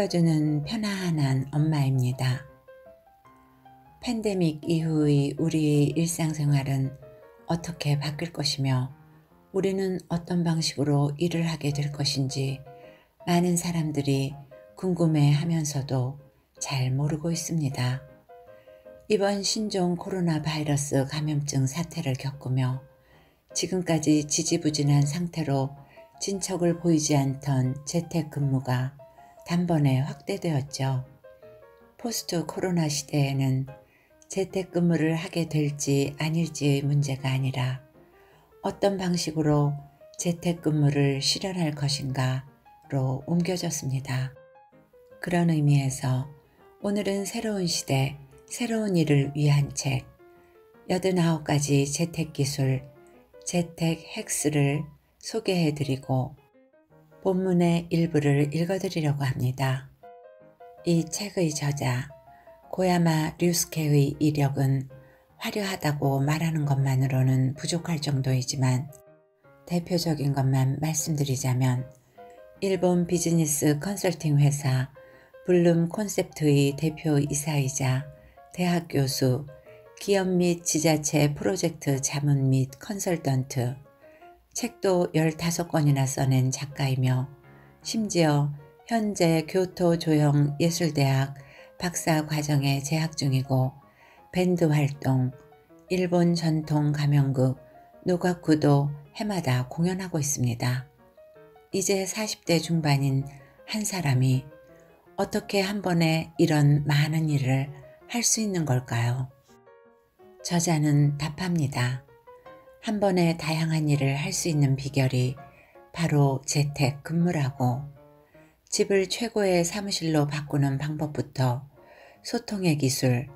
소개 주는 편안한 엄마입니다. 팬데믹 이후의 우리 일상생활은 어떻게 바뀔 것이며 우리는 어떤 방식으로 일을 하게 될 것인지 많은 사람들이 궁금해 하면서도 잘 모르고 있습니다. 이번 신종 코로나 바이러스 감염증 사태를 겪으며 지금까지 지지부진한 상태로 진척을 보이지 않던 재택근무가 단번에 확대되었죠. 포스트 코로나 시대에는 재택근무를 하게 될지 아닐지의 문제가 아니라 어떤 방식으로 재택근무를 실현할 것인가로 옮겨졌습니다. 그런 의미에서 오늘은 새로운 시대, 새로운 일을 위한 책 89가지 재택기술, 재택 핵스를 소개해드리고 본문의 일부를 읽어드리려고 합니다. 이 책의 저자 고야마 류스케의 이력은 화려하다고 말하는 것만으로는 부족할 정도이지만 대표적인 것만 말씀드리자면 일본 비즈니스 컨설팅 회사 블룸 콘셉트의 대표 이사이자 대학 교수, 기업 및 지자체 프로젝트 자문 및 컨설턴트, 책도 15권이나 써낸 작가이며 심지어 현재 교토 조형 예술대학 박사 과정에 재학 중이고 밴드 활동, 일본 전통 가면극 노가쿠도 해마다 공연하고 있습니다. 이제 40대 중반인 한 사람이 어떻게 한 번에 이런 많은 일을 할 수 있는 걸까요? 저자는 답합니다. 한 번에 다양한 일을 할 수 있는 비결이 바로 재택 근무라고 집을 최고의 사무실로 바꾸는 방법부터 소통의 기술,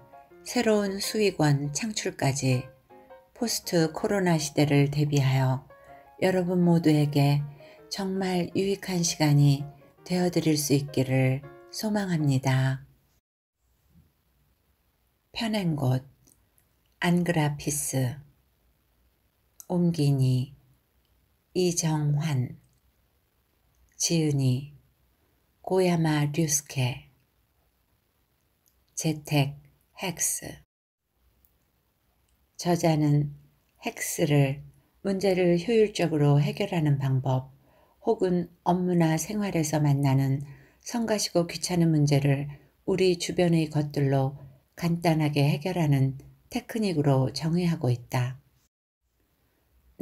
새로운 수익원 창출까지 포스트 코로나 시대를 대비하여 여러분 모두에게 정말 유익한 시간이 되어드릴 수 있기를 소망합니다. 편한 곳 안그라피스 옮기니 이정환 지은이 고야마 류스케 재택 헥스 저자는 헥스를 문제를 효율적으로 해결하는 방법 혹은 업무나 생활에서 만나는 성가시고 귀찮은 문제를 우리 주변의 것들로 간단하게 해결하는 테크닉으로 정의하고 있다.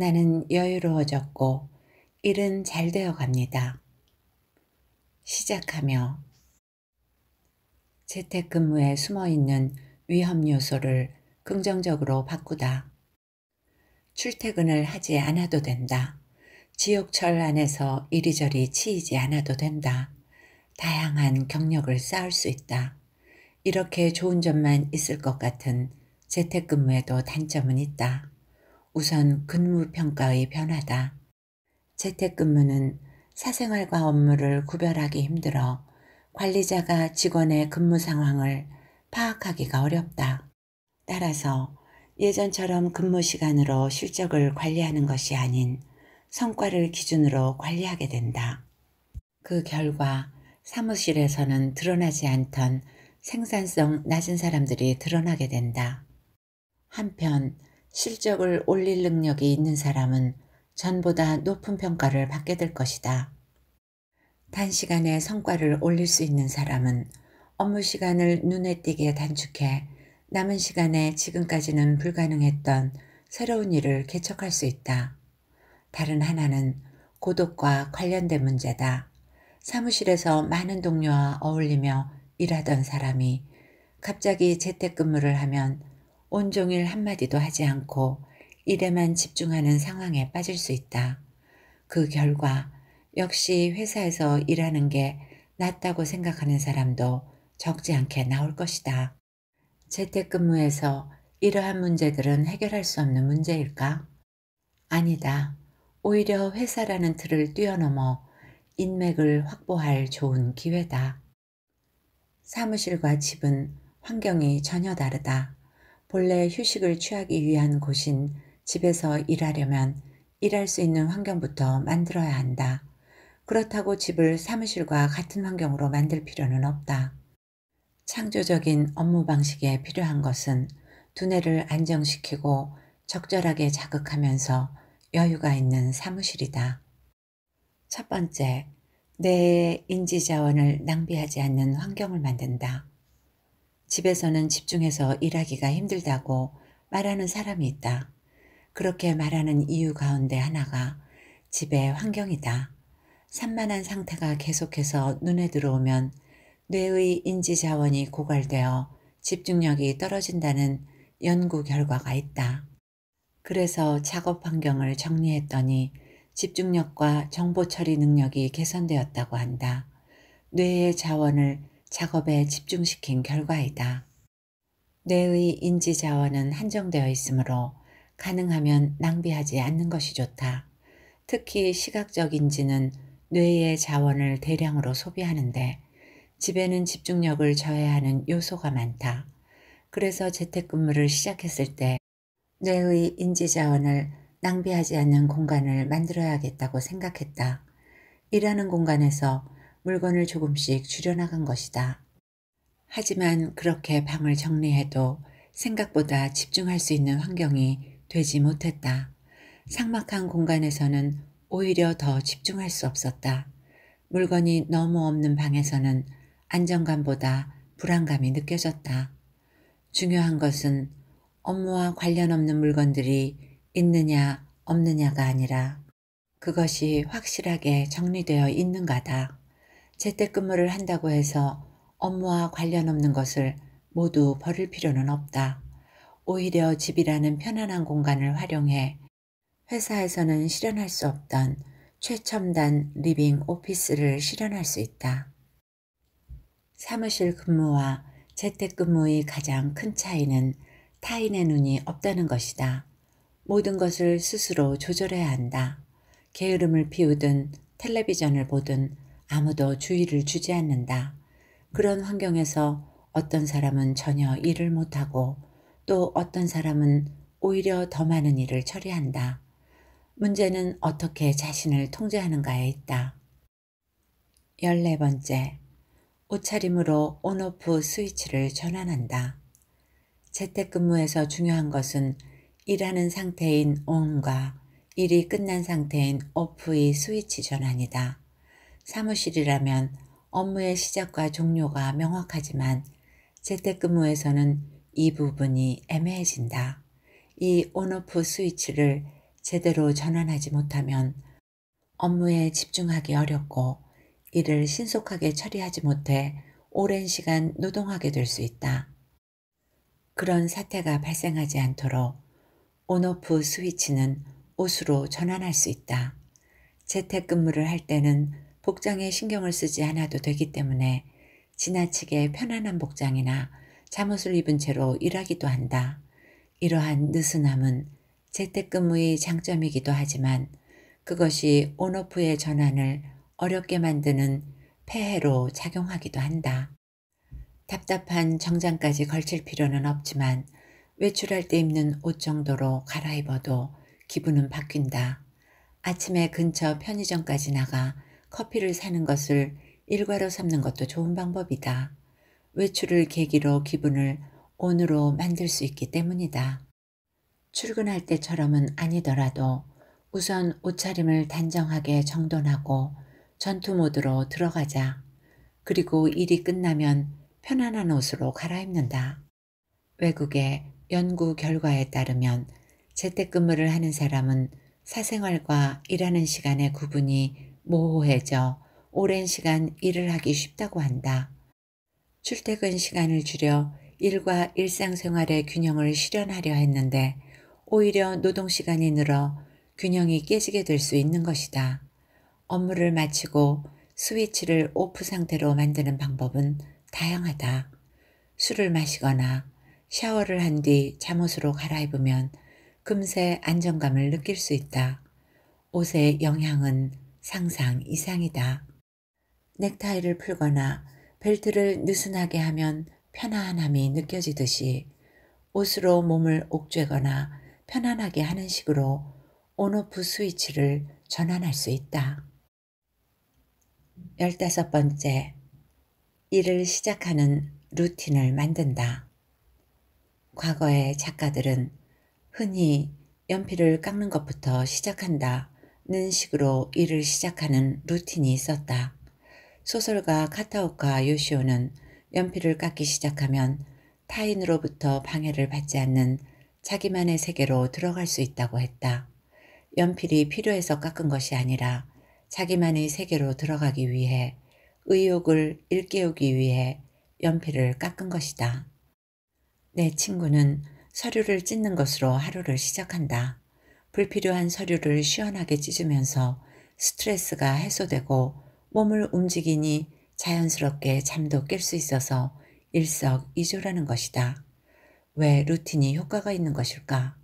나는 여유로워졌고 일은 잘 되어 갑니다. 시작하며 재택근무에 숨어 있는 위험 요소를 긍정적으로 바꾸다. 출퇴근을 하지 않아도 된다. 지옥철 안에서 이리저리 치이지 않아도 된다. 다양한 경력을 쌓을 수 있다. 이렇게 좋은 점만 있을 것 같은 재택근무에도 단점은 있다. 우선 근무 평가의 변화다. 재택근무는 사생활과 업무를 구별하기 힘들어 관리자가 직원의 근무 상황을 파악하기가 어렵다. 따라서 예전처럼 근무 시간으로 실적을 관리하는 것이 아닌 성과를 기준으로 관리하게 된다. 그 결과 사무실에서는 드러나지 않던 생산성 낮은 사람들이 드러나게 된다. 한편 실적을 올릴 능력이 있는 사람은 전보다 높은 평가를 받게 될 것이다. 단시간에 성과를 올릴 수 있는 사람은 업무 시간을 눈에 띄게 단축해 남은 시간에 지금까지는 불가능했던 새로운 일을 개척할 수 있다. 다른 하나는 고독과 관련된 문제다. 사무실에서 많은 동료와 어울리며 일하던 사람이 갑자기 재택근무를 하면 온종일 한마디도 하지 않고 일에만 집중하는 상황에 빠질 수 있다. 그 결과 역시 회사에서 일하는 게 낫다고 생각하는 사람도 적지 않게 나올 것이다. 재택근무에서 이러한 문제들은 해결할 수 없는 문제일까? 아니다. 오히려 회사라는 틀을 뛰어넘어 인맥을 확보할 좋은 기회다. 사무실과 집은 환경이 전혀 다르다. 본래 휴식을 취하기 위한 곳인 집에서 일하려면 일할 수 있는 환경부터 만들어야 한다. 그렇다고 집을 사무실과 같은 환경으로 만들 필요는 없다. 창조적인 업무 방식에 필요한 것은 두뇌를 안정시키고 적절하게 자극하면서 여유가 있는 사무실이다. 첫 번째, 내 인지 자원을 낭비하지 않는 환경을 만든다. 집에서는 집중해서 일하기가 힘들다고 말하는 사람이 있다. 그렇게 말하는 이유 가운데 하나가 집의 환경이다. 산만한 상태가 계속해서 눈에 들어오면 뇌의 인지 자원이 고갈되어 집중력이 떨어진다는 연구 결과가 있다. 그래서 작업 환경을 정리했더니 집중력과 정보 처리 능력이 개선되었다고 한다. 뇌의 자원을 작업에 집중시킨 결과이다. 뇌의 인지 자원은 한정되어 있으므로 가능하면 낭비하지 않는 것이 좋다. 특히 시각적 인지는 뇌의 자원을 대량으로 소비하는데 집에는 집중력을 저해하는 요소가 많다. 그래서 재택근무를 시작했을 때 뇌의 인지 자원을 낭비하지 않는 공간을 만들어야겠다고 생각했다. 일하는 공간에서 물건을 조금씩 줄여나간 것이다. 하지만 그렇게 방을 정리해도 생각보다 집중할 수 있는 환경이 되지 못했다. 삭막한 공간에서는 오히려 더 집중할 수 없었다. 물건이 너무 없는 방에서는 안정감보다 불안감이 느껴졌다. 중요한 것은 업무와 관련 없는 물건들이 있느냐 없느냐가 아니라 그것이 확실하게 정리되어 있는가다. 재택근무를 한다고 해서 업무와 관련 없는 것을 모두 버릴 필요는 없다. 오히려 집이라는 편안한 공간을 활용해 회사에서는 실현할 수 없던 최첨단 리빙 오피스를 실현할 수 있다. 사무실 근무와 재택근무의 가장 큰 차이는 타인의 눈이 없다는 것이다. 모든 것을 스스로 조절해야 한다. 게으름을 피우든 텔레비전을 보든 아무도 주의를 주지 않는다. 그런 환경에서 어떤 사람은 전혀 일을 못하고 또 어떤 사람은 오히려 더 많은 일을 처리한다. 문제는 어떻게 자신을 통제하는가에 있다. 14번째. 옷차림으로 온오프 스위치를 전환한다. 재택근무에서 중요한 것은 일하는 상태인 온과 일이 끝난 상태인 오프의 스위치 전환이다. 사무실이라면 업무의 시작과 종료가 명확하지만 재택근무에서는 이 부분이 애매해진다. 이 온오프 스위치를 제대로 전환하지 못하면 업무에 집중하기 어렵고 이를 신속하게 처리하지 못해 오랜 시간 노동하게 될 수 있다. 그런 사태가 발생하지 않도록 온오프 스위치는 옷으로 전환할 수 있다. 재택근무를 할 때는 복장에 신경을 쓰지 않아도 되기 때문에 지나치게 편안한 복장이나 잠옷을 입은 채로 일하기도 한다. 이러한 느슨함은 재택근무의 장점이기도 하지만 그것이 온오프의 전환을 어렵게 만드는 폐해로 작용하기도 한다. 답답한 정장까지 걸칠 필요는 없지만 외출할 때 입는 옷 정도로 갈아입어도 기분은 바뀐다. 아침에 근처 편의점까지 나가 커피를 사는 것을 일과로 삼는 것도 좋은 방법이다. 외출을 계기로 기분을 온으로 만들 수 있기 때문이다. 출근할 때처럼은 아니더라도 우선 옷차림을 단정하게 정돈하고 전투 모드로 들어가자. 그리고 일이 끝나면 편안한 옷으로 갈아입는다. 외국의 연구 결과에 따르면 재택근무를 하는 사람은 사생활과 일하는 시간의 구분이 모호해져 오랜 시간 일을 하기 쉽다고 한다. 출퇴근 시간을 줄여 일과 일상생활의 균형을 실현하려 했는데 오히려 노동시간이 늘어 균형이 깨지게 될 수 있는 것이다. 업무를 마치고 스위치를 오프 상태로 만드는 방법은 다양하다. 술을 마시거나 샤워를 한 뒤 잠옷으로 갈아입으면 금세 안정감을 느낄 수 있다. 옷의 영향은 상상 이상이다. 넥타이를 풀거나 벨트를 느슨하게 하면 편안함이 느껴지듯이 옷으로 몸을 옥죄거나 편안하게 하는 식으로 온오프 스위치를 전환할 수 있다. 열다섯 번째, 일을 시작하는 루틴을 만든다. 과거의 작가들은 흔히 연필을 깎는 것부터 시작한다. 는 식으로 일을 시작하는 루틴이 있었다. 소설가 카타오카 요시오는 연필을 깎기 시작하면 타인으로부터 방해를 받지 않는 자기만의 세계로 들어갈 수 있다고 했다. 연필이 필요해서 깎은 것이 아니라 자기만의 세계로 들어가기 위해 의욕을 일깨우기 위해 연필을 깎은 것이다. 내 친구는 서류를 찢는 것으로 하루를 시작한다. 불필요한 서류를 시원하게 찢으면서 스트레스가 해소되고 몸을 움직이니 자연스럽게 잠도 깰 수 있어서 일석이조라는 것이다. 왜 루틴이 효과가 있는 것일까?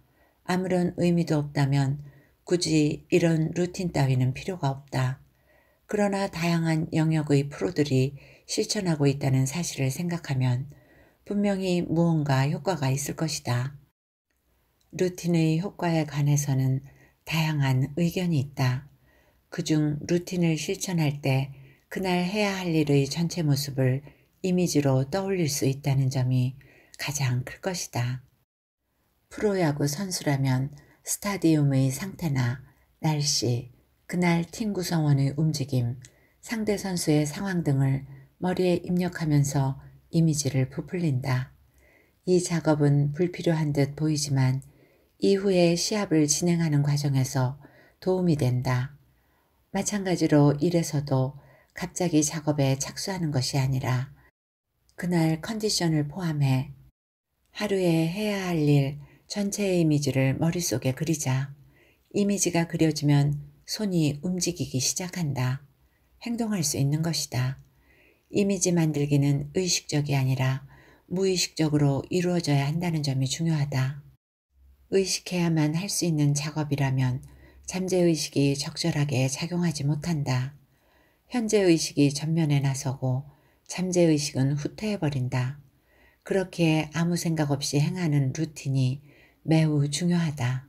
아무런 의미도 없다면 굳이 이런 루틴 따위는 필요가 없다. 그러나 다양한 영역의 프로들이 실천하고 있다는 사실을 생각하면 분명히 무언가 효과가 있을 것이다. 루틴의 효과에 관해서는 다양한 의견이 있다. 그 중 루틴을 실천할 때 그날 해야 할 일의 전체 모습을 이미지로 떠올릴 수 있다는 점이 가장 클 것이다. 프로야구 선수라면 스타디움의 상태나 날씨, 그날 팀 구성원의 움직임, 상대 선수의 상황 등을 머리에 입력하면서 이미지를 부풀린다. 이 작업은 불필요한 듯 보이지만 이후에 시합을 진행하는 과정에서 도움이 된다. 마찬가지로 일에서도 갑자기 작업에 착수하는 것이 아니라 그날 컨디션을 포함해 하루에 해야 할 일 전체의 이미지를 머릿속에 그리자. 이미지가 그려지면 손이 움직이기 시작한다. 행동할 수 있는 것이다. 이미지 만들기는 의식적이 아니라 무의식적으로 이루어져야 한다는 점이 중요하다. 의식해야만 할 수 있는 작업이라면 잠재의식이 적절하게 작용하지 못한다. 현재의식이 전면에 나서고 잠재의식은 후퇴해버린다. 그렇게 아무 생각 없이 행하는 루틴이 매우 중요하다.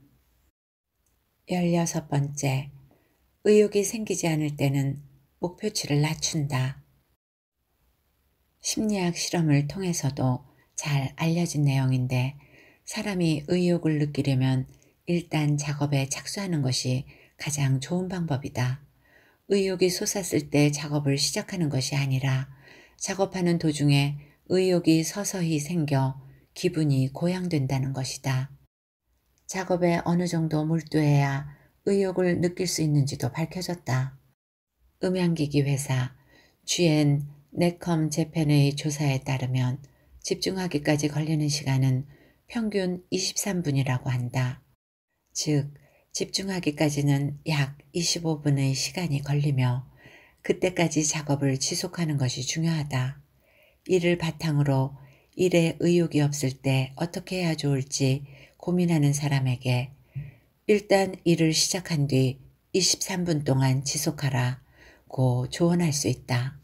16번째, 의욕이 생기지 않을 때는 목표치를 낮춘다. 심리학 실험을 통해서도 잘 알려진 내용인데 사람이 의욕을 느끼려면 일단 작업에 착수하는 것이 가장 좋은 방법이다. 의욕이 솟았을 때 작업을 시작하는 것이 아니라 작업하는 도중에 의욕이 서서히 생겨 기분이 고양된다는 것이다. 작업에 어느 정도 몰두해야 의욕을 느낄 수 있는지도 밝혀졌다. 음향기기 회사 GN 네컴 재팬의 조사에 따르면 집중하기까지 걸리는 시간은 평균 23분이라고 한다. 즉, 집중하기까지는 약 25분의 시간이 걸리며 그때까지 작업을 지속하는 것이 중요하다. 이를 바탕으로 일에 의욕이 없을 때 어떻게 해야 좋을지 고민하는 사람에게 일단 일을 시작한 뒤 23분 동안 지속하라 고 조언할 수 있다.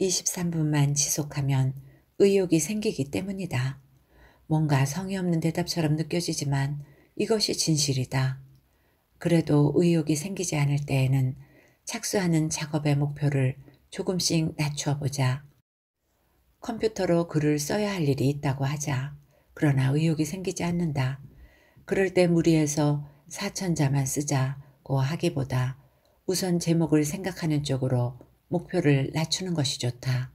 23분만 지속하면 의욕이 생기기 때문이다. 뭔가 성의 없는 대답처럼 느껴지지만 이것이 진실이다. 그래도 의욕이 생기지 않을 때에는 착수하는 작업의 목표를 조금씩 낮추어 보자. 컴퓨터로 글을 써야 할 일이 있다고 하자. 그러나 의욕이 생기지 않는다. 그럴 때 무리해서 사천자만 쓰자고 하기보다 우선 제목을 생각하는 쪽으로 목표를 낮추는 것이 좋다.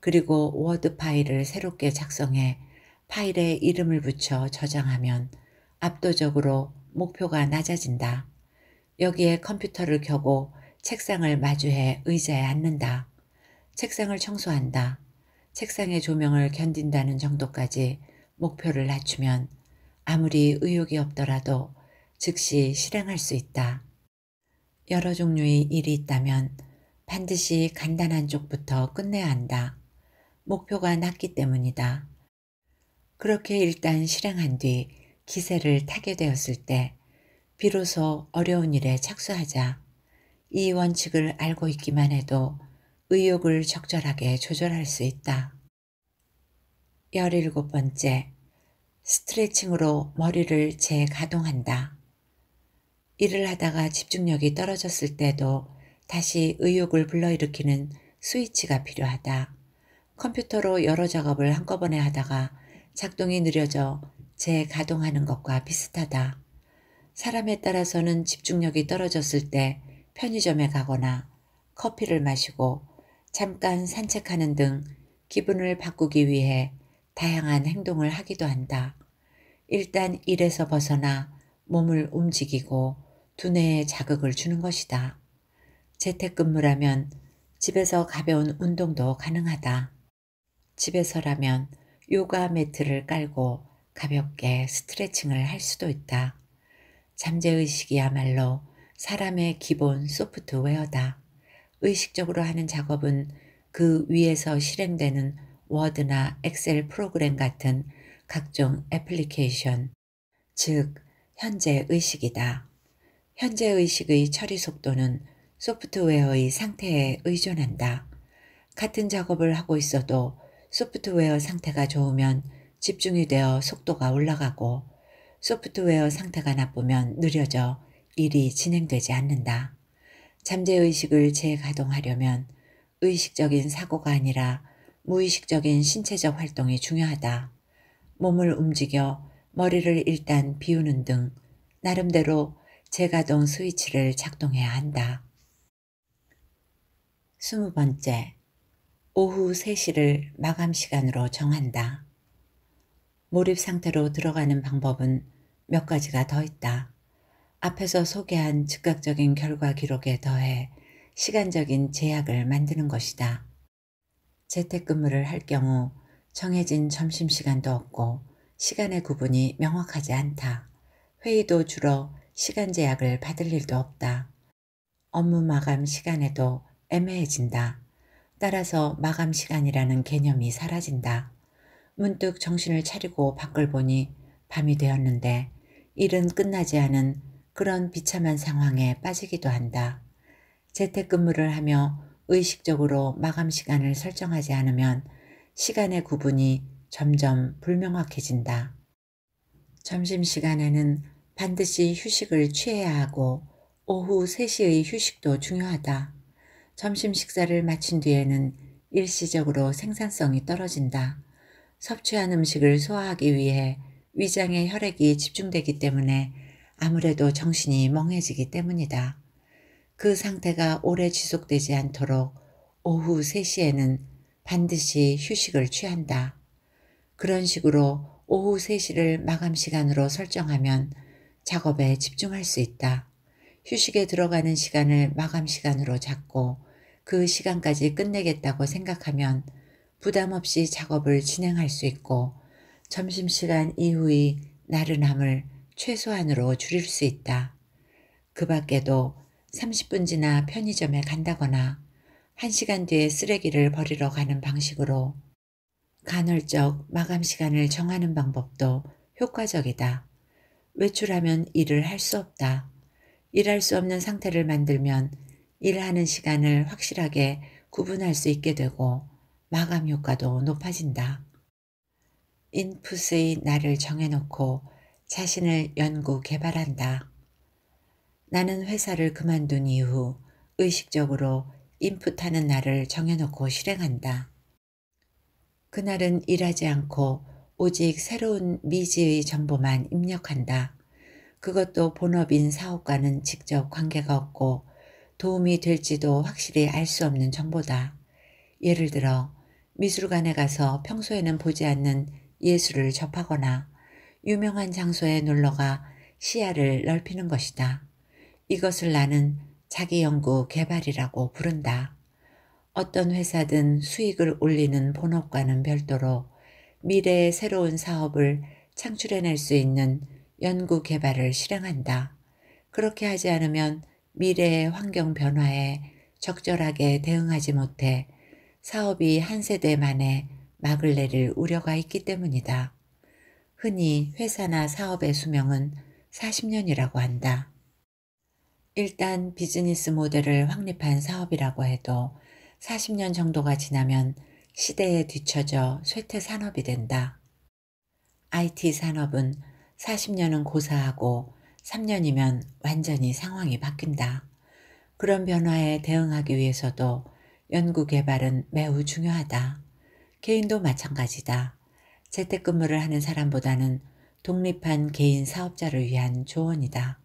그리고 워드 파일을 새롭게 작성해 파일에 이름을 붙여 저장하면 압도적으로 목표가 낮아진다. 여기에 컴퓨터를 켜고 책상을 마주해 의자에 앉는다. 책상을 청소한다. 책상의 조명을 견딘다는 정도까지 목표를 낮추면 아무리 의욕이 없더라도 즉시 실행할 수 있다. 여러 종류의 일이 있다면 반드시 간단한 쪽부터 끝내야 한다. 목표가 낮기 때문이다. 그렇게 일단 실행한 뒤 기세를 타게 되었을 때 비로소 어려운 일에 착수하자 이 원칙을 알고 있기만 해도 의욕을 적절하게 조절할 수 있다. 17번째 스트레칭으로 머리를 재가동한다. 일을 하다가 집중력이 떨어졌을 때도 다시 의욕을 불러일으키는 스위치가 필요하다. 컴퓨터로 여러 작업을 한꺼번에 하다가 작동이 느려져 재가동하는 것과 비슷하다. 사람에 따라서는 집중력이 떨어졌을 때 편의점에 가거나 커피를 마시고 잠깐 산책하는 등 기분을 바꾸기 위해 다양한 행동을 하기도 한다. 일단 일에서 벗어나 몸을 움직이고 두뇌에 자극을 주는 것이다. 재택근무라면 집에서 가벼운 운동도 가능하다. 집에서라면 요가 매트를 깔고 가볍게 스트레칭을 할 수도 있다. 잠재의식이야말로 사람의 기본 소프트웨어다. 의식적으로 하는 작업은 그 위에서 실행되는 워드나 엑셀 프로그램 같은 각종 애플리케이션, 즉 현재 의식이다. 현재 의식의 처리 속도는 소프트웨어의 상태에 의존한다. 같은 작업을 하고 있어도 소프트웨어 상태가 좋으면 집중이 되어 속도가 올라가고 소프트웨어 상태가 나쁘면 느려져 일이 진행되지 않는다. 잠재의식을 재가동하려면 의식적인 사고가 아니라 무의식적인 신체적 활동이 중요하다. 몸을 움직여 머리를 일단 비우는 등 나름대로 재가동 스위치를 작동해야 한다. 스무 번째 오후 3시를 마감 시간으로 정한다. 몰입 상태로 들어가는 방법은 몇 가지가 더 있다. 앞에서 소개한 즉각적인 결과 기록에 더해 시간적인 제약을 만드는 것이다. 재택근무를 할 경우 정해진 점심시간도 없고 시간의 구분이 명확하지 않다. 회의도 줄어 시간 제약을 받을 일도 없다. 업무 마감 시간에도 애매해진다. 따라서 마감 시간이라는 개념이 사라진다. 문득 정신을 차리고 밖을 보니 밤이 되었는데 일은 끝나지 않은 그런 비참한 상황에 빠지기도 한다. 재택근무를 하며 의식적으로 마감 시간을 설정하지 않으면 시간의 구분이 점점 불명확해진다. 점심시간에는 반드시 휴식을 취해야 하고 오후 3시의 휴식도 중요하다. 점심 식사를 마친 뒤에는 일시적으로 생산성이 떨어진다. 섭취한 음식을 소화하기 위해 위장의 혈액이 집중되기 때문에 아무래도 정신이 멍해지기 때문이다. 그 상태가 오래 지속되지 않도록 오후 3시에는 반드시 휴식을 취한다. 그런 식으로 오후 3시를 마감 시간으로 설정하면 작업에 집중할 수 있다. 휴식에 들어가는 시간을 마감 시간으로 잡고 그 시간까지 끝내겠다고 생각하면 부담 없이 작업을 진행할 수 있고 점심시간 이후의 나른함을 최소한으로 줄일 수 있다. 그 밖에도 30분 지나 편의점에 간다거나 1시간 뒤에 쓰레기를 버리러 가는 방식으로 간헐적 마감 시간을 정하는 방법도 효과적이다. 외출하면 일을 할 수 없다. 일할 수 없는 상태를 만들면 일하는 시간을 확실하게 구분할 수 있게 되고 마감 효과도 높아진다. 인풋의 날을 정해놓고 자신을 연구 개발한다. 나는 회사를 그만둔 이후 의식적으로 인풋하는 날을 정해놓고 실행한다. 그날은 일하지 않고 오직 새로운 미지의 정보만 입력한다. 그것도 본업인 사업과는 직접 관계가 없고 도움이 될지도 확실히 알 수 없는 정보다. 예를 들어 미술관에 가서 평소에는 보지 않는 예술을 접하거나 유명한 장소에 놀러가 시야를 넓히는 것이다. 이것을 나는 자기 연구 개발이라고 부른다. 어떤 회사든 수익을 올리는 본업과는 별도로 미래의 새로운 사업을 창출해낼 수 있는 연구 개발을 실행한다. 그렇게 하지 않으면 미래의 환경 변화에 적절하게 대응하지 못해 사업이 한 세대 만에 막을 내릴 우려가 있기 때문이다. 흔히 회사나 사업의 수명은 40년이라고 한다. 일단 비즈니스 모델을 확립한 사업이라고 해도 40년 정도가 지나면 시대에 뒤처져 쇠퇴 산업이 된다. IT 산업은 40년은 고사하고 3년이면 완전히 상황이 바뀐다. 그런 변화에 대응하기 위해서도 연구개발은 매우 중요하다. 개인도 마찬가지다. 재택근무를 하는 사람보다는 독립한 개인 사업자를 위한 조언이다.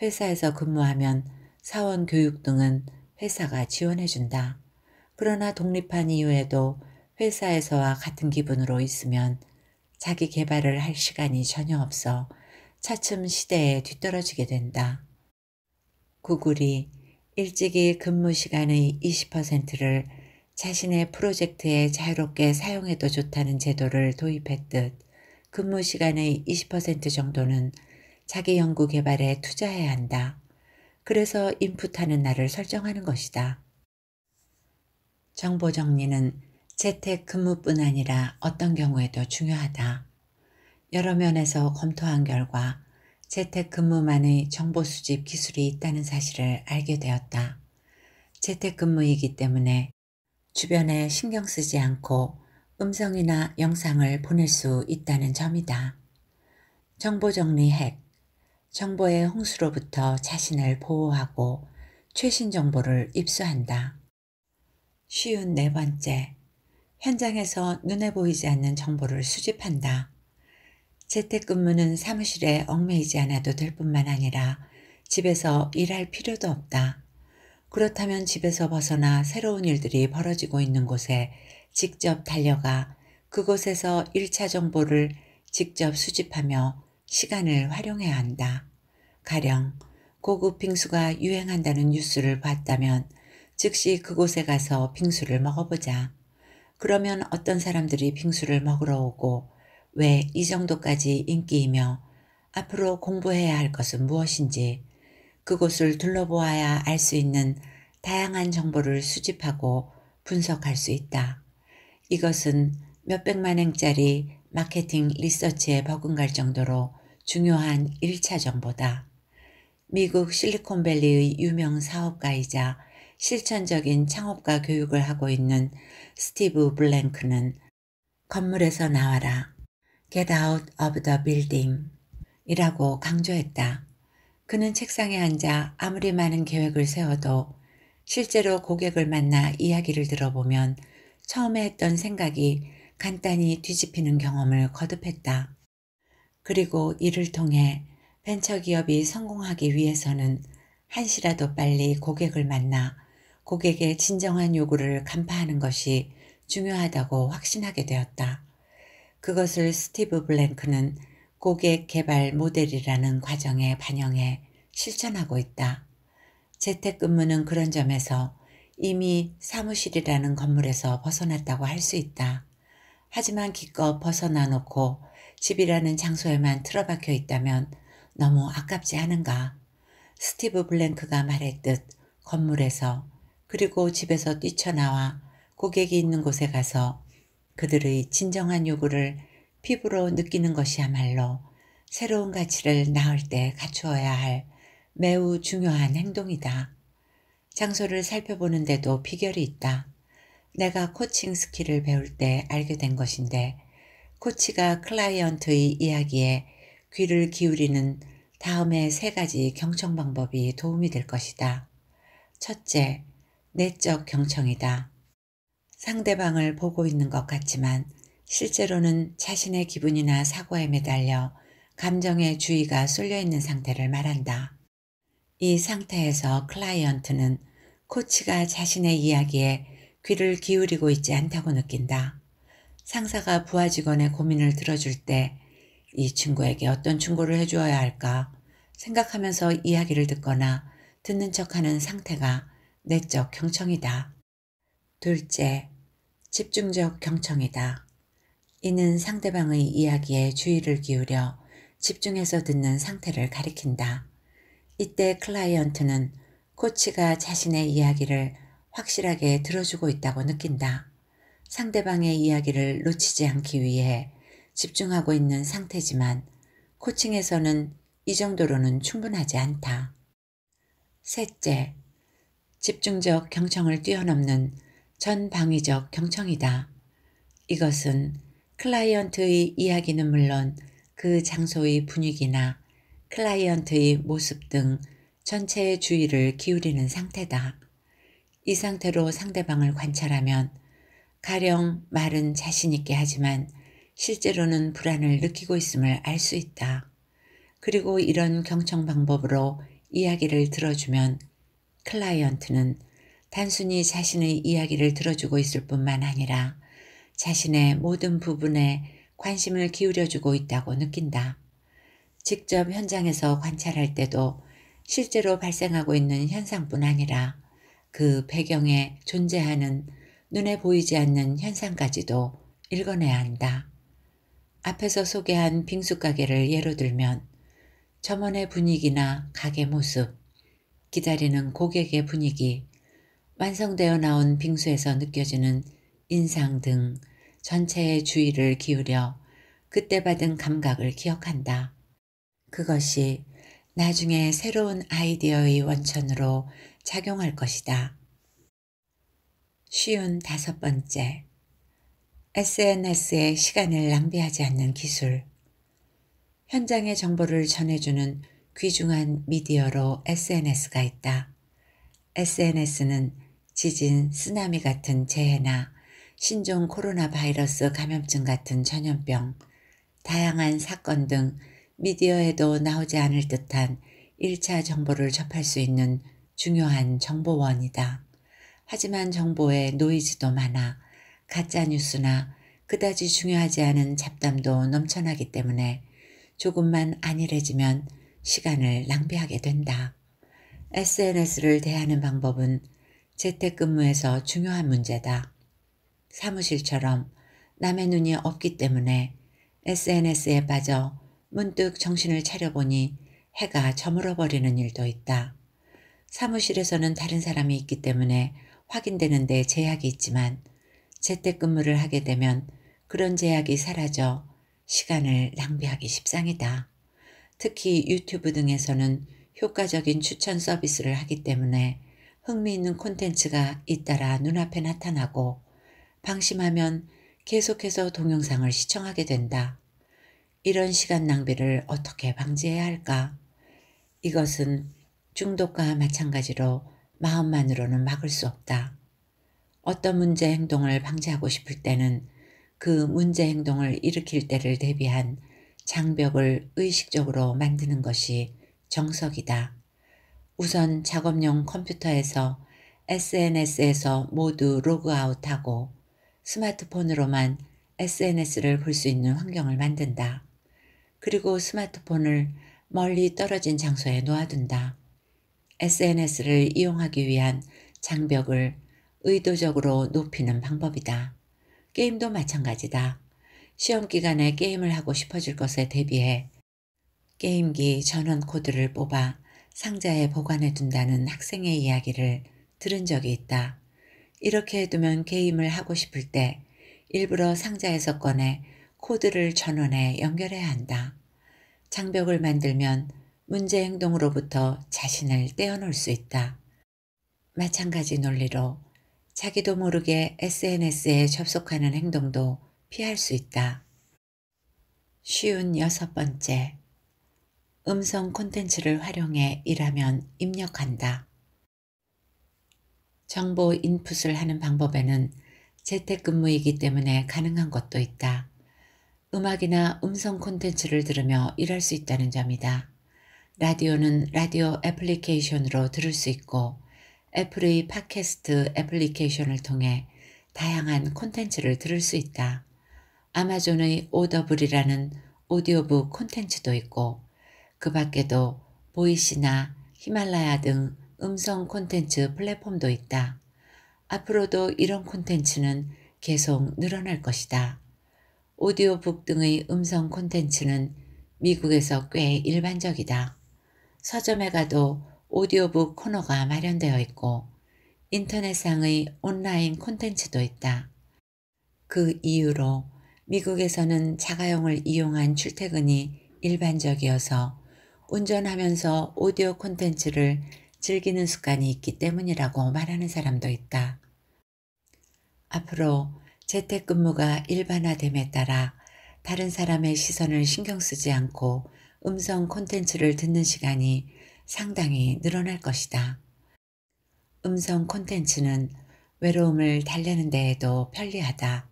회사에서 근무하면 사원 교육 등은 회사가 지원해준다. 그러나 독립한 이후에도 회사에서와 같은 기분으로 있으면 자기 개발을 할 시간이 전혀 없어 차츰 시대에 뒤떨어지게 된다. 구글이 일찍이 근무 시간의 20%를 자신의 프로젝트에 자유롭게 사용해도 좋다는 제도를 도입했듯 근무 시간의 20% 정도는 자기 연구 개발에 투자해야 한다. 그래서 인풋하는 날을 설정하는 것이다. 정보 정리는 재택 근무뿐 아니라 어떤 경우에도 중요하다. 여러 면에서 검토한 결과 재택근무만의 정보 수집 기술이 있다는 사실을 알게 되었다. 재택근무이기 때문에 주변에 신경 쓰지 않고 음성이나 영상을 보낼 수 있다는 점이다. 정보 정리 핵. 정보의 홍수로부터 자신을 보호하고 최신 정보를 입수한다. 쉬운 네 번째. 현장에서 눈에 보이지 않는 정보를 수집한다. 재택근무는 사무실에 얽매이지 않아도 될 뿐만 아니라 집에서 일할 필요도 없다. 그렇다면 집에서 벗어나 새로운 일들이 벌어지고 있는 곳에 직접 달려가 그곳에서 1차 정보를 직접 수집하며 시간을 활용해야 한다. 가령 고급 빙수가 유행한다는 뉴스를 봤다면 즉시 그곳에 가서 빙수를 먹어보자. 그러면 어떤 사람들이 빙수를 먹으러 오고 왜이 정도까지 인기이며 앞으로 공부해야 할 것은 무엇인지 그곳을 둘러보아야 알 수 있는 다양한 정보를 수집하고 분석할 수 있다. 이것은 몇백만 행짜리 마케팅 리서치에 버금갈 정도로 중요한 1차 정보다. 미국 실리콘밸리의 유명 사업가이자 실천적인 창업가 교육을 하고 있는 스티브 블랭크는 건물에서 나와라. Get out of the building 이라고 강조했다. 그는 책상에 앉아 아무리 많은 계획을 세워도 실제로 고객을 만나 이야기를 들어보면 처음에 했던 생각이 간단히 뒤집히는 경험을 거듭했다. 그리고 이를 통해 벤처기업이 성공하기 위해서는 한시라도 빨리 고객을 만나 고객의 진정한 요구를 간파하는 것이 중요하다고 확신하게 되었다. 그것을 스티브 블랭크는 고객 개발 모델이라는 과정에 반영해 실천하고 있다. 재택근무는 그런 점에서 이미 사무실이라는 건물에서 벗어났다고 할 수 있다. 하지만 기껏 벗어나 놓고 집이라는 장소에만 틀어박혀 있다면 너무 아깝지 않은가. 스티브 블랭크가 말했듯 건물에서 그리고 집에서 뛰쳐나와 고객이 있는 곳에 가서 그들의 진정한 요구를 피부로 느끼는 것이야말로 새로운 가치를 낳을 때 갖추어야 할 매우 중요한 행동이다. 장소를 살펴보는데도 비결이 있다. 내가 코칭 스킬을 배울 때 알게 된 것인데 코치가 클라이언트의 이야기에 귀를 기울이는 다음에 세 가지 경청 방법이 도움이 될 것이다. 첫째, 내적 경청이다. 상대방을 보고 있는 것 같지만 실제로는 자신의 기분이나 사고에 매달려 감정의 주의가 쏠려 있는 상태를 말한다. 이 상태에서 클라이언트는 코치가 자신의 이야기에 귀를 기울이고 있지 않다고 느낀다. 상사가 부하 직원의 고민을 들어줄 때 이 친구에게 어떤 충고를 해주어야 할까 생각하면서 이야기를 듣거나 듣는 척하는 상태가 내적 경청이다. 둘째, 집중적 경청이다. 이는 상대방의 이야기에 주의를 기울여 집중해서 듣는 상태를 가리킨다. 이때 클라이언트는 코치가 자신의 이야기를 확실하게 들어주고 있다고 느낀다. 상대방의 이야기를 놓치지 않기 위해 집중하고 있는 상태지만 코칭에서는 이 정도로는 충분하지 않다. 셋째, 집중적 경청을 뛰어넘는 전방위적 경청이다. 이것은 클라이언트의 이야기는 물론 그 장소의 분위기나 클라이언트의 모습 등 전체의 주의를 기울이는 상태다. 이 상태로 상대방을 관찰하면 가령 말은 자신있게 하지만 실제로는 불안을 느끼고 있음을 알 수 있다. 그리고 이런 경청 방법으로 이야기를 들어주면 클라이언트는 단순히 자신의 이야기를 들어주고 있을 뿐만 아니라 자신의 모든 부분에 관심을 기울여주고 있다고 느낀다. 직접 현장에서 관찰할 때도 실제로 발생하고 있는 현상뿐 아니라 그 배경에 존재하는 눈에 보이지 않는 현상까지도 읽어내야 한다. 앞에서 소개한 빙수 가게를 예로 들면 점원의 분위기나 가게 모습, 기다리는 고객의 분위기, 완성되어 나온 빙수에서 느껴지는 인상 등 전체의 주의를 기울여 그때 받은 감각을 기억한다. 그것이 나중에 새로운 아이디어의 원천으로 작용할 것이다. 쉬운 다섯 번째. SNS에 시간을 낭비하지 않는 기술. 현장의 정보를 전해주는 귀중한 미디어로 SNS가 있다. SNS는 지진, 쓰나미 같은 재해나 신종 코로나 바이러스 감염증 같은 전염병, 다양한 사건 등 미디어에도 나오지 않을 듯한 1차 정보를 접할 수 있는 중요한 정보원이다. 하지만 정보에 노이즈도 많아 가짜뉴스나 그다지 중요하지 않은 잡담도 넘쳐나기 때문에 조금만 안일해지면 시간을 낭비하게 된다. SNS를 대하는 방법은 재택근무에서 중요한 문제다. 사무실처럼 남의 눈이 없기 때문에 SNS에 빠져 문득 정신을 차려보니 해가 저물어버리는 일도 있다. 사무실에서는 다른 사람이 있기 때문에 확인되는 데 제약이 있지만 재택근무를 하게 되면 그런 제약이 사라져 시간을 낭비하기 십상이다. 특히 유튜브 등에서는 효과적인 추천 서비스를 하기 때문에 흥미있는 콘텐츠가 잇따라 눈앞에 나타나고 방심하면 계속해서 동영상을 시청하게 된다. 이런 시간 낭비를 어떻게 방지해야 할까? 이것은 중독과 마찬가지로 마음만으로는 막을 수 없다. 어떤 문제 행동을 방지하고 싶을 때는 그 문제 행동을 일으킬 때를 대비한 장벽을 의식적으로 만드는 것이 정석이다. 우선 작업용 컴퓨터에서 SNS에서 모두 로그아웃하고 스마트폰으로만 SNS를 볼 수 있는 환경을 만든다. 그리고 스마트폰을 멀리 떨어진 장소에 놓아둔다. SNS를 이용하기 위한 장벽을 의도적으로 높이는 방법이다. 게임도 마찬가지다. 시험 기간에 게임을 하고 싶어질 것에 대비해 게임기 전원 코드를 뽑아 상자에 보관해 둔다는 학생의 이야기를 들은 적이 있다. 이렇게 해두면 게임을 하고 싶을 때 일부러 상자에서 꺼내 코드를 전원에 연결해야 한다. 장벽을 만들면 문제 행동으로부터 자신을 떼어놓을 수 있다. 마찬가지 논리로 자기도 모르게 SNS에 접속하는 행동도 피할 수 있다. 쉬운 여섯 번째 음성 콘텐츠를 활용해 일하면 입력한다. 정보 인풋을 하는 방법에는 재택근무이기 때문에 가능한 것도 있다. 음악이나 음성 콘텐츠를 들으며 일할 수 있다는 점이다. 라디오는 라디오 애플리케이션으로 들을 수 있고 애플의 팟캐스트 애플리케이션을 통해 다양한 콘텐츠를 들을 수 있다. 아마존의 오더블이라는 오디오북 콘텐츠도 있고 그 밖에도 보이시나 히말라야 등 음성 콘텐츠 플랫폼도 있다. 앞으로도 이런 콘텐츠는 계속 늘어날 것이다. 오디오북 등의 음성 콘텐츠는 미국에서 꽤 일반적이다. 서점에 가도 오디오북 코너가 마련되어 있고 인터넷상의 온라인 콘텐츠도 있다. 그 이유로 미국에서는 자가용을 이용한 출퇴근이 일반적이어서 운전하면서 오디오 콘텐츠를 즐기는 습관이 있기 때문이라고 말하는 사람도 있다. 앞으로 재택근무가 일반화됨에 따라 다른 사람의 시선을 신경 쓰지 않고 음성 콘텐츠를 듣는 시간이 상당히 늘어날 것이다. 음성 콘텐츠는 외로움을 달래는 데에도 편리하다.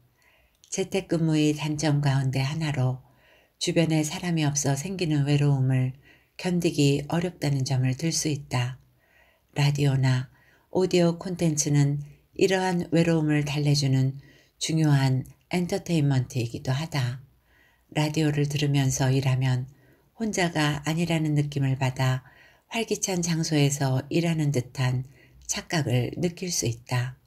재택근무의 단점 가운데 하나로 주변에 사람이 없어 생기는 외로움을 견디기 어렵다는 점을 들 수 있다. 라디오나 오디오 콘텐츠는 이러한 외로움을 달래주는 중요한 엔터테인먼트이기도 하다. 라디오를 들으면서 일하면 혼자가 아니라는 느낌을 받아 활기찬 장소에서 일하는 듯한 착각을 느낄 수 있다.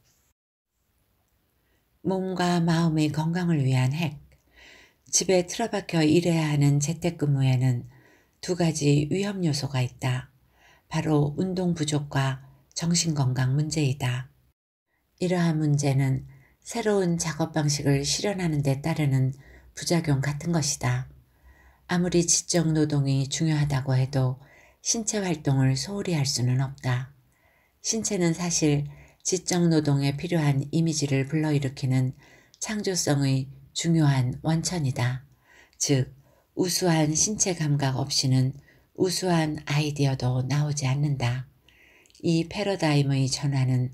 몸과 마음의 건강을 위한 핵 집에 틀어박혀 일해야 하는 재택근무에는 두 가지 위험 요소가 있다. 바로 운동 부족과 정신건강 문제이다. 이러한 문제는 새로운 작업 방식을 실현하는 데 따르는 부작용 같은 것이다. 아무리 지적 노동이 중요하다고 해도 신체 활동을 소홀히 할 수는 없다. 신체는 사실 지적 노동에 필요한 이미지를 불러일으키는 창조성의 중요한 원천이다. 즉, 우수한 신체 감각 없이는 우수한 아이디어도 나오지 않는다. 이 패러다임의 전환은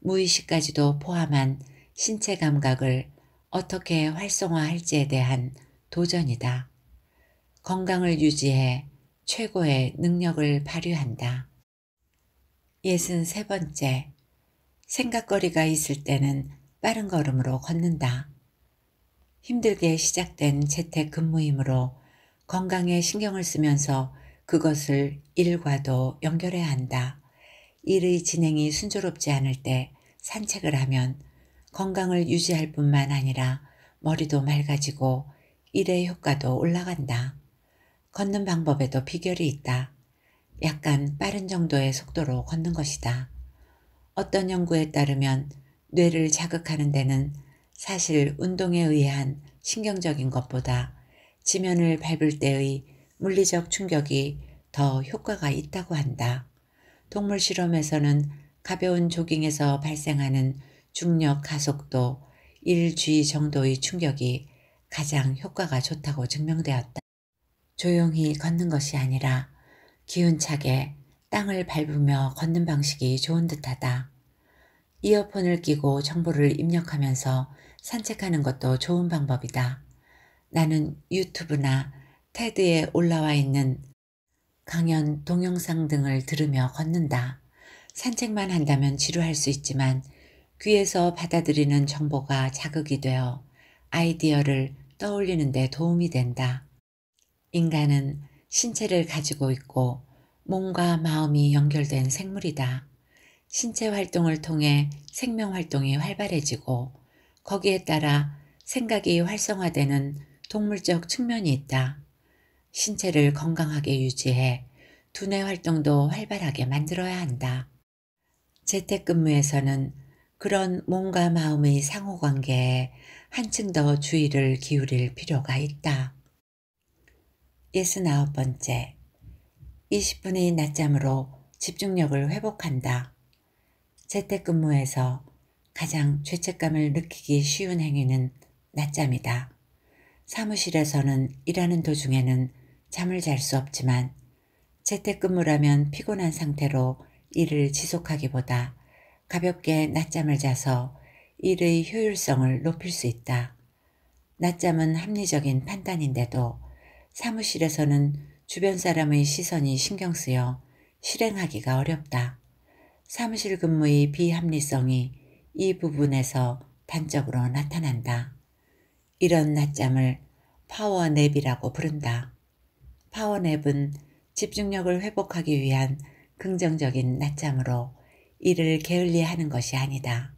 무의식까지도 포함한 신체 감각을 어떻게 활성화할지에 대한 도전이다. 건강을 유지해 최고의 능력을 발휘한다. 예순 세번째 생각거리가 있을 때는 빠른 걸음으로 걷는다. 힘들게 시작된 재택근무이므로 건강에 신경을 쓰면서 그것을 일과도 연결해야 한다. 일의 진행이 순조롭지 않을 때 산책을 하면 건강을 유지할 뿐만 아니라 머리도 맑아지고 일의 효과도 올라간다. 걷는 방법에도 비결이 있다. 약간 빠른 정도의 속도로 걷는 것이다. 어떤 연구에 따르면 뇌를 자극하는 데는 사실 운동에 의한 신경적인 것보다 지면을 밟을 때의 물리적 충격이 더 효과가 있다고 한다. 동물 실험에서는 가벼운 조깅에서 발생하는 중력 가속도 1G 정도의 충격이 가장 효과가 좋다고 증명되었다. 조용히 걷는 것이 아니라 기운차게 땅을 밟으며 걷는 방식이 좋은 듯하다. 이어폰을 끼고 정보를 입력하면서 산책하는 것도 좋은 방법이다. 나는 유튜브나 테드에 올라와 있는 강연 동영상 등을 들으며 걷는다. 산책만 한다면 지루할 수 있지만 귀에서 받아들이는 정보가 자극이 되어 아이디어를 떠올리는 데 도움이 된다. 인간은 신체를 가지고 있고 몸과 마음이 연결된 생물이다. 신체 활동을 통해 생명 활동이 활발해지고 거기에 따라 생각이 활성화되는 동물적 측면이 있다. 신체를 건강하게 유지해 두뇌 활동도 활발하게 만들어야 한다. 재택근무에서는 그런 몸과 마음의 상호관계에 한층 더 주의를 기울일 필요가 있다. 69번째 20분의 낮잠으로 집중력을 회복한다. 재택근무에서 가장 죄책감을 느끼기 쉬운 행위는 낮잠이다. 사무실에서는 일하는 도중에는 잠을 잘 수 없지만 재택근무라면 피곤한 상태로 일을 지속하기보다 가볍게 낮잠을 자서 일의 효율성을 높일 수 있다. 낮잠은 합리적인 판단인데도 사무실에서는 주변 사람의 시선이 신경 쓰여 실행하기가 어렵다. 사무실 근무의 비합리성이 이 부분에서 단적으로 나타난다. 이런 낮잠을 파워냅이라고 부른다. 파워냅은 집중력을 회복하기 위한 긍정적인 낮잠으로 이를 게을리하는 것이 아니다.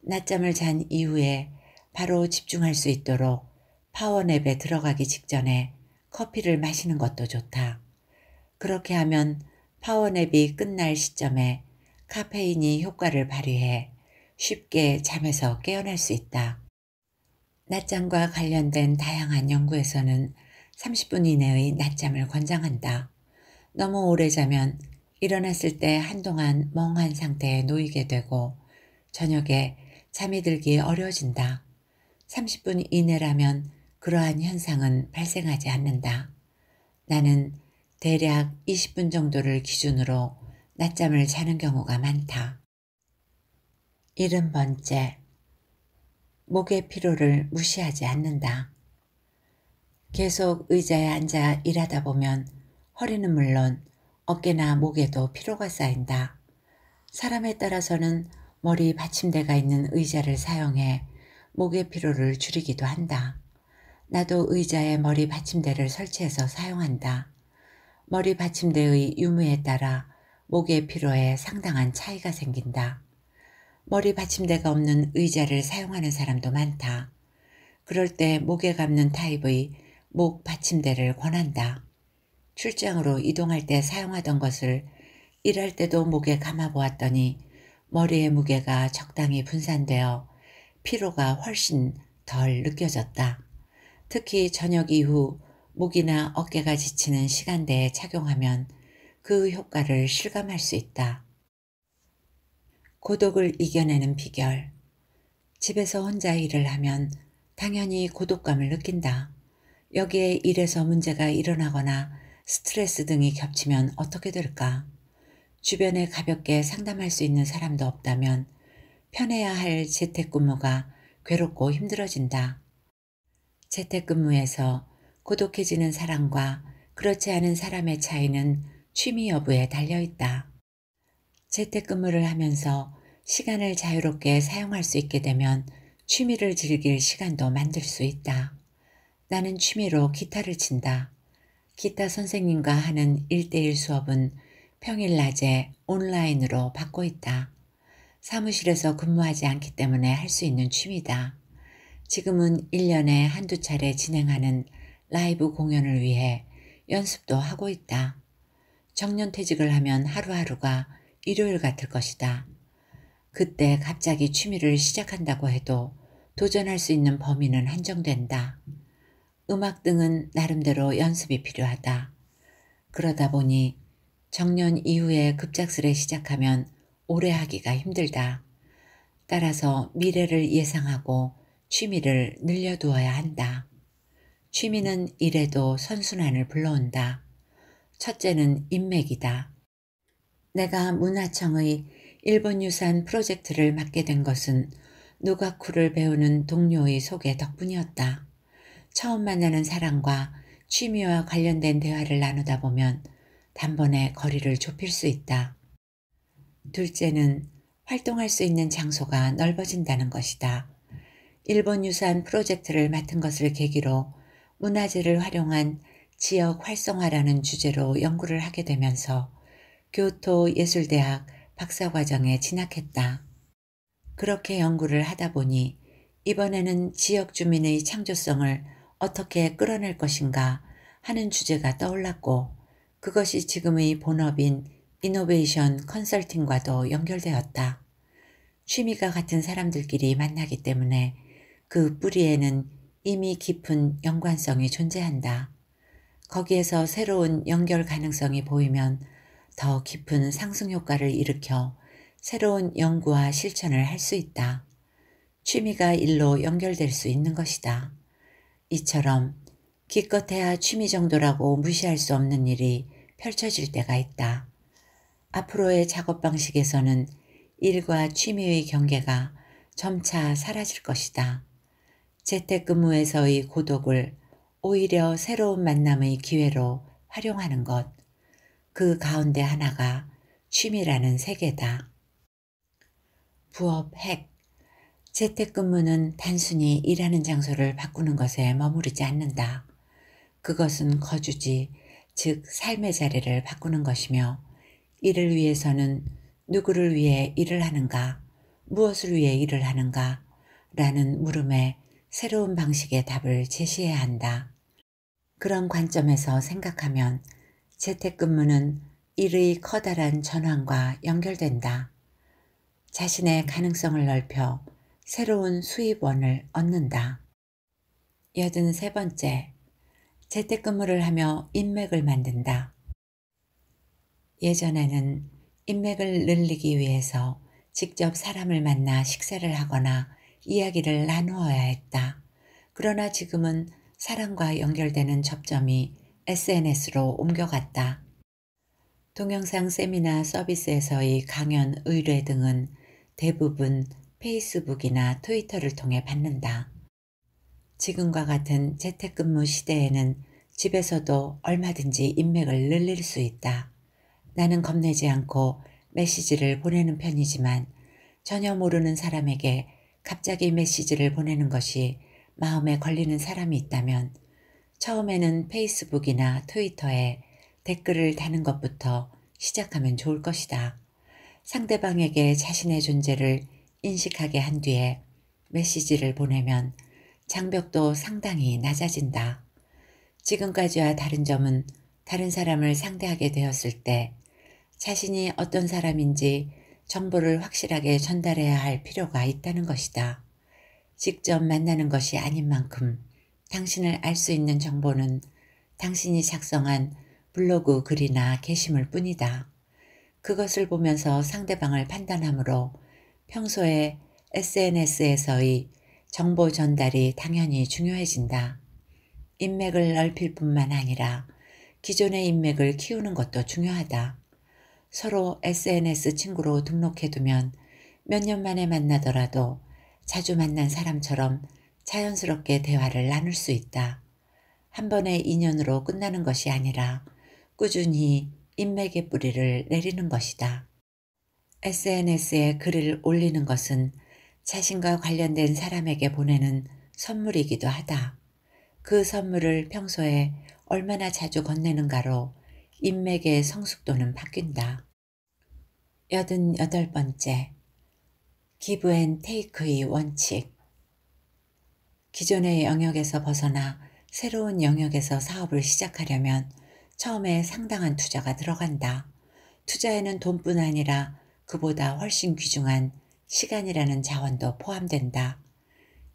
낮잠을 잔 이후에 바로 집중할 수 있도록 파워냅에 들어가기 직전에 커피를 마시는 것도 좋다. 그렇게 하면 파워냅이 끝날 시점에 카페인이 효과를 발휘해 쉽게 잠에서 깨어날 수 있다. 낮잠과 관련된 다양한 연구에서는 30분 이내의 낮잠을 권장한다. 너무 오래 자면 일어났을 때 한동안 멍한 상태에 놓이게 되고 저녁에 잠이 들기 어려워진다. 30분 이내라면 그러한 현상은 발생하지 않는다. 나는 대략 20분 정도를 기준으로 낮잠을 자는 경우가 많다. 일흔 번째 목의 피로를 무시하지 않는다. 계속 의자에 앉아 일하다 보면 허리는 물론 어깨나 목에도 피로가 쌓인다. 사람에 따라서는 머리 받침대가 있는 의자를 사용해 목의 피로를 줄이기도 한다. 나도 의자에 머리 받침대를 설치해서 사용한다. 머리 받침대의 유무에 따라 목의 피로에 상당한 차이가 생긴다. 머리 받침대가 없는 의자를 사용하는 사람도 많다. 그럴 때 목에 감는 타입의 목 받침대를 권한다. 출장으로 이동할 때 사용하던 것을 일할 때도 목에 감아보았더니 머리의 무게가 적당히 분산되어 피로가 훨씬 덜 느껴졌다. 특히 저녁 이후 목이나 어깨가 지치는 시간대에 착용하면 그 효과를 실감할 수 있다. 고독을 이겨내는 비결. 집에서 혼자 일을 하면 당연히 고독감을 느낀다. 여기에 일에서 문제가 일어나거나 스트레스 등이 겹치면 어떻게 될까? 주변에 가볍게 상담할 수 있는 사람도 없다면 편해야 할 재택근무가 괴롭고 힘들어진다. 재택근무에서 고독해지는 사람과 그렇지 않은 사람의 차이는 취미 여부에 달려있다. 재택근무를 하면서 시간을 자유롭게 사용할 수 있게 되면 취미를 즐길 시간도 만들 수 있다. 나는 취미로 기타를 친다. 기타 선생님과 하는 1대1 수업은 평일 낮에 온라인으로 받고 있다. 사무실에서 근무하지 않기 때문에 할 수 있는 취미다. 지금은 1년에 한두 차례 진행하는 라이브 공연을 위해 연습도 하고 있다. 정년퇴직을 하면 하루하루가 일요일 같을 것이다. 그때 갑자기 취미를 시작한다고 해도 도전할 수 있는 범위는 한정된다. 음악 등은 나름대로 연습이 필요하다. 그러다 보니 정년 이후에 급작스레 시작하면 오래 하기가 힘들다. 따라서 미래를 예상하고 취미를 늘려두어야 한다. 취미는 이래도 선순환을 불러온다. 첫째는 인맥이다. 내가 문화청의 일본 유산 프로젝트를 맡게 된 것은 노가쿠를 배우는 동료의 소개 덕분이었다. 처음 만나는 사람과 취미와 관련된 대화를 나누다 보면 단번에 거리를 좁힐 수 있다. 둘째는 활동할 수 있는 장소가 넓어진다는 것이다. 일본 유산 프로젝트를 맡은 것을 계기로 문화재를 활용한 지역 활성화라는 주제로 연구를 하게 되면서 교토 예술대학 박사과정에 진학했다. 그렇게 연구를 하다 보니 이번에는 지역 주민의 창조성을 어떻게 끌어낼 것인가 하는 주제가 떠올랐고 그것이 지금의 본업인 이노베이션 컨설팅과도 연결되었다. 취미가 같은 사람들끼리 만나기 때문에 그 뿌리에는 이미 깊은 연관성이 존재한다. 거기에서 새로운 연결 가능성이 보이면 더 깊은 상승 효과를 일으켜 새로운 연구와 실천을 할 수 있다. 취미가 일로 연결될 수 있는 것이다. 이처럼 기껏해야 취미 정도라고 무시할 수 없는 일이 펼쳐질 때가 있다. 앞으로의 작업 방식에서는 일과 취미의 경계가 점차 사라질 것이다. 재택근무에서의 고독을 오히려 새로운 만남의 기회로 활용하는 것, 그 가운데 하나가 취미라는 세계다. 부업 핵. 재택근무는 단순히 일하는 장소를 바꾸는 것에 머무르지 않는다. 그것은 거주지, 즉 삶의 자리를 바꾸는 것이며 이를 위해서는 누구를 위해 일을 하는가, 무엇을 위해 일을 하는가 라는 물음에 새로운 방식의 답을 제시해야 한다. 그런 관점에서 생각하면 재택근무는 일의 커다란 전환과 연결된다. 자신의 가능성을 넓혀 새로운 수입원을 얻는다. 여든 세 번째, 재택근무를 하며 인맥을 만든다. 예전에는 인맥을 늘리기 위해서 직접 사람을 만나 식사를 하거나 이야기를 나누어야 했다. 그러나 지금은 사람과 연결되는 접점이 SNS로 옮겨갔다. 동영상 세미나 서비스에서의 강연 의뢰 등은 대부분 페이스북이나 트위터를 통해 받는다. 지금과 같은 재택근무 시대에는 집에서도 얼마든지 인맥을 늘릴 수 있다. 나는 겁내지 않고 메시지를 보내는 편이지만 전혀 모르는 사람에게 갑자기 메시지를 보내는 것이 마음에 걸리는 사람이 있다면 처음에는 페이스북이나 트위터에 댓글을 다는 것부터 시작하면 좋을 것이다. 상대방에게 자신의 존재를 인식하게 한 뒤에 메시지를 보내면 장벽도 상당히 낮아진다. 지금까지와 다른 점은 다른 사람을 상대하게 되었을 때 자신이 어떤 사람인지 정보를 확실하게 전달해야 할 필요가 있다는 것이다. 직접 만나는 것이 아닌 만큼 당신을 알 수 있는 정보는 당신이 작성한 블로그 글이나 게시물 뿐이다. 그것을 보면서 상대방을 판단하므로 평소에 SNS에서의 정보 전달이 당연히 중요해진다. 인맥을 넓힐 뿐만 아니라 기존의 인맥을 키우는 것도 중요하다. 서로 SNS 친구로 등록해두면 몇 년 만에 만나더라도 자주 만난 사람처럼 자연스럽게 대화를 나눌 수 있다. 한 번의 인연으로 끝나는 것이 아니라 꾸준히 인맥의 뿌리를 내리는 것이다. SNS에 글을 올리는 것은 자신과 관련된 사람에게 보내는 선물이기도 하다. 그 선물을 평소에 얼마나 자주 건네는가로 인맥의 성숙도는 바뀐다. 88번째 기브앤테이크의 원칙 기존의 영역에서 벗어나 새로운 영역에서 사업을 시작하려면 처음에 상당한 투자가 들어간다. 투자에는 돈뿐 아니라 그보다 훨씬 귀중한 시간이라는 자원도 포함된다.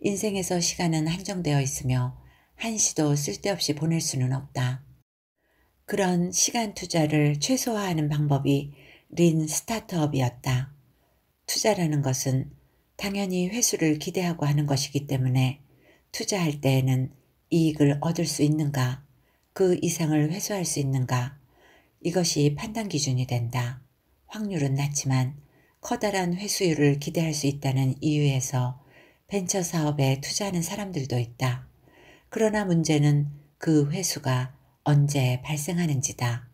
인생에서 시간은 한정되어 있으며 한시도 쓸데없이 보낼 수는 없다. 그런 시간 투자를 최소화하는 방법이 린 스타트업이었다. 투자라는 것은 당연히 회수를 기대하고 하는 것이기 때문에 투자할 때에는 이익을 얻을 수 있는가, 그 이상을 회수할 수 있는가, 이것이 판단 기준이 된다. 확률은 낮지만 커다란 회수율을 기대할 수 있다는 이유에서 벤처 사업에 투자하는 사람들도 있다. 그러나 문제는 그 회수가 언제 발생하는지다.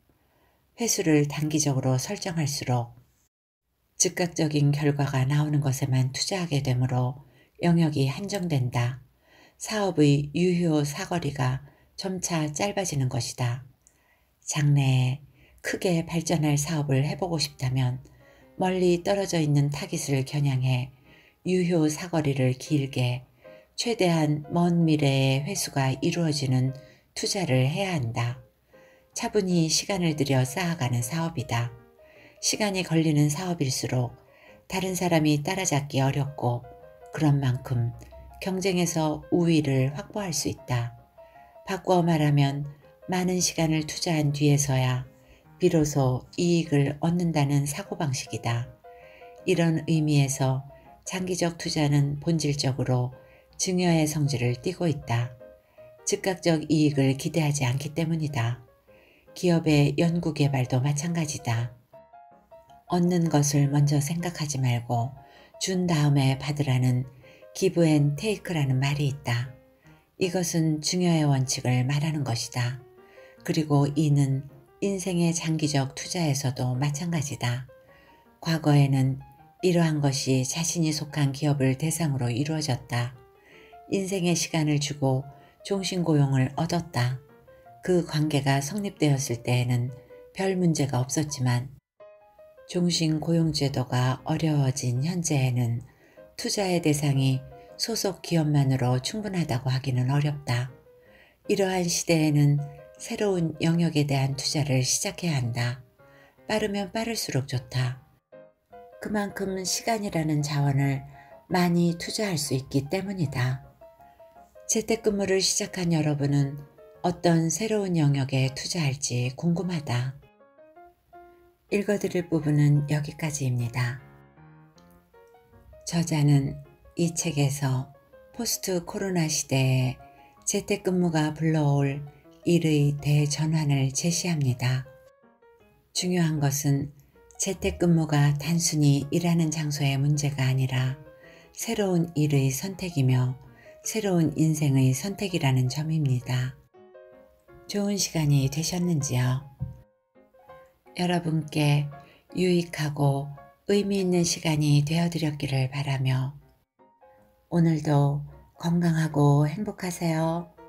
회수를 단기적으로 설정할수록 즉각적인 결과가 나오는 것에만 투자하게 되므로 영역이 한정된다. 사업의 유효 사거리가 점차 짧아지는 것이다. 장래에 크게 발전할 사업을 해보고 싶다면 멀리 떨어져 있는 타깃을 겨냥해 유효 사거리를 길게 최대한 먼 미래의 회수가 이루어지는 투자를 해야 한다. 차분히 시간을 들여 쌓아가는 사업이다. 시간이 걸리는 사업일수록 다른 사람이 따라잡기 어렵고 그런 만큼 경쟁에서 우위를 확보할 수 있다. 바꿔 말하면 많은 시간을 투자한 뒤에서야 비로소 이익을 얻는다는 사고방식이다. 이런 의미에서 장기적 투자는 본질적으로 증여의 성질을 띠고 있다. 즉각적 이익을 기대하지 않기 때문이다. 기업의 연구개발도 마찬가지다. 얻는 것을 먼저 생각하지 말고 준 다음에 받으라는 기브 앤 테이크라는 말이 있다. 이것은 중요의 원칙을 말하는 것이다. 그리고 이는 인생의 장기적 투자에서도 마찬가지다. 과거에는 이러한 것이 자신이 속한 기업을 대상으로 이루어졌다. 인생의 시간을 주고 종신고용을 얻었다. 그 관계가 성립되었을 때에는 별 문제가 없었지만 종신고용제도가 어려워진 현재에는 투자의 대상이 소속 기업만으로 충분하다고 하기는 어렵다. 이러한 시대에는 새로운 영역에 대한 투자를 시작해야 한다. 빠르면 빠를수록 좋다. 그만큼 시간이라는 자원을 많이 투자할 수 있기 때문이다. 재택근무를 시작한 여러분은 어떤 새로운 영역에 투자할지 궁금하다. 읽어드릴 부분은 여기까지입니다. 저자는 이 책에서 포스트 코로나 시대에 재택근무가 불러올 일의 대전환을 제시합니다. 중요한 것은 재택근무가 단순히 일하는 장소의 문제가 아니라 새로운 일의 선택이며 새로운 인생의 선택이라는 점입니다. 좋은 시간이 되셨는지요? 여러분께 유익하고 의미 있는 시간이 되어드렸기를 바라며 오늘도 건강하고 행복하세요.